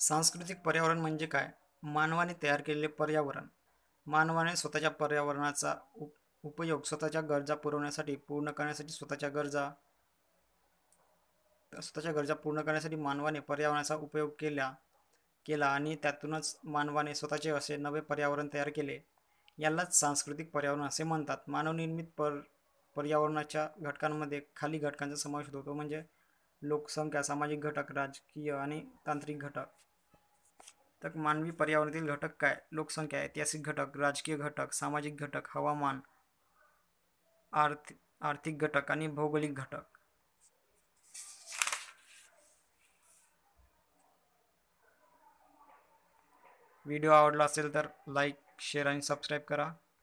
सांस्कृतिक पर्यावरण म्हणजे काय मानवाने तयार केलेले पर्यावरण मानवाने स्वतःच्या पर्यावरणाचा उप उपयोग स्वतःच्या गरजा पुरवण्यासाठी पूर्ण करण्यासाठी स्वतःच्या गरजा स्वतःच्या गरजा पूर्ण करण्यासाठी मानवाने पर्यावरणाचा उपयोग केला केला आणि त्यातूनच मानवाने स्वतःचे असे नवे पर्यावरण तयार केले यालाच सांस्कृतिक पर्यावरण असे म्हणतात मानवनिर्मित पर पर्यावरणाच्या घटकांमध्ये खाली घटकांचा समावेश होतो म्हणजे लोकसंख्या सामाजिक घटक राजकीय आणि तांत्रिक घटक तर मानवी पर्यावरणातील घटक काय लोकसंख्या ऐतिहासिक घटक राजकीय घटक सामाजिक घटक हवामान आर्थिक आर्थिक घटक आणि भौगोलिक घटक व्हिडिओ आवडला असेल तर लाईक शेअर आणि सबस्क्राईब करा